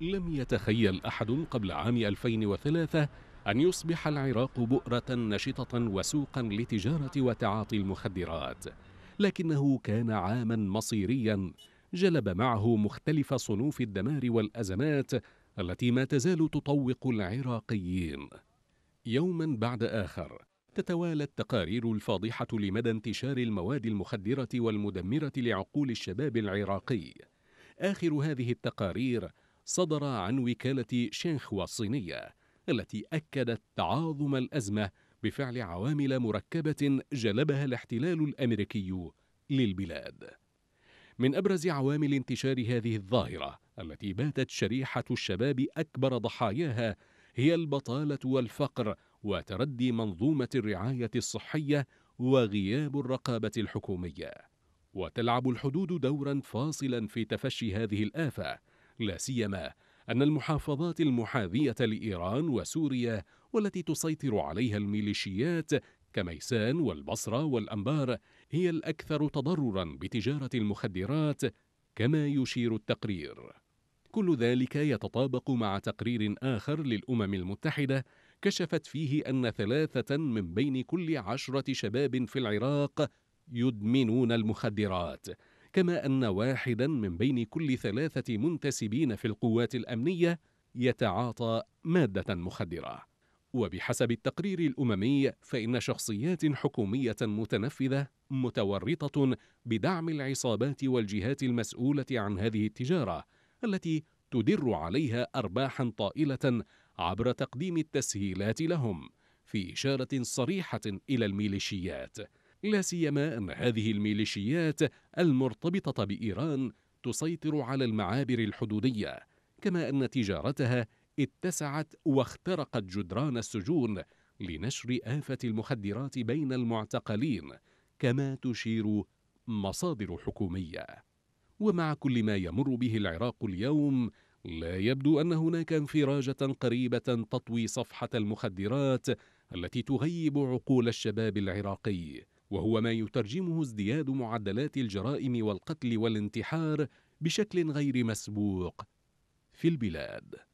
لم يتخيل أحد قبل عام 2003 أن يصبح العراق بؤرة نشطة وسوقا لتجارة وتعاطي المخدرات لكنه كان عاما مصيريا جلب معه مختلف صنوف الدمار والأزمات التي ما تزال تطوق العراقيين يوما بعد آخر تتوالى التقارير الفاضحة لمدى انتشار المواد المخدرة والمدمرة لعقول الشباب العراقي آخر هذه التقارير صدر عن وكالة شينخوا الصينية التي أكدت تعاظم الأزمة بفعل عوامل مركبة جلبها الاحتلال الأمريكي للبلاد. من أبرز عوامل انتشار هذه الظاهرة التي باتت شريحة الشباب أكبر ضحاياها هي البطالة والفقر وتردي منظومة الرعاية الصحية وغياب الرقابة الحكومية. وتلعب الحدود دورا فاصلا في تفشي هذه الآفة لا سيما أن المحافظات المحاذية لإيران وسوريا والتي تسيطر عليها الميليشيات كميسان والبصرة والأنبار هي الأكثر تضررا بتجارة المخدرات كما يشير التقرير كل ذلك يتطابق مع تقرير آخر للأمم المتحدة كشفت فيه أن ثلاثة من بين كل عشرة شباب في العراق يدمنون المخدرات كما أن واحدا من بين كل ثلاثة منتسبين في القوات الأمنية يتعاطى مادة مخدرة وبحسب التقرير الأممي فإن شخصيات حكومية متنفذة متورطة بدعم العصابات والجهات المسؤولة عن هذه التجارة التي تدر عليها أرباحا طائلة عبر تقديم التسهيلات لهم في إشارة صريحة إلى الميليشيات لا سيما أن هذه الميليشيات المرتبطة بإيران تسيطر على المعابر الحدودية كما أن تجارتها اتسعت واخترقت جدران السجون لنشر آفة المخدرات بين المعتقلين كما تشير مصادر حكومية ومع كل ما يمر به العراق اليوم لا يبدو أن هناك انفراجة قريبة تطوي صفحة المخدرات التي تغيب عقول الشباب العراقي وهو ما يترجمه ازدياد معدلات الجرائم والقتل والانتحار بشكل غير مسبوق في البلاد